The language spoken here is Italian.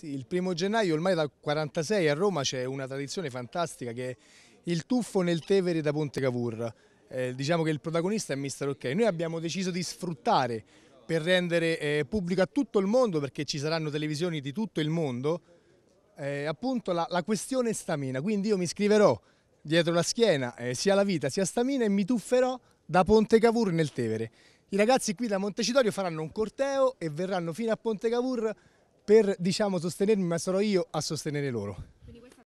Sì, il primo gennaio ormai dal 1946 a Roma c'è una tradizione fantastica che è il tuffo nel Tevere da Ponte Cavour. Eh, diciamo che il protagonista è Mister Ok. Noi abbiamo deciso di sfruttare per rendere eh, pubblico a tutto il mondo, perché ci saranno televisioni di tutto il mondo, eh, appunto la, la, questione stamina. Quindi io mi scriverò dietro la schiena eh, sia la vita sia stamina e mi tufferò da Ponte Cavour nel Tevere. I ragazzi qui da Montecitorio faranno un corteo e verranno fino a Ponte Cavour per diciamo sostenermi ma sarò io a sostenere loro.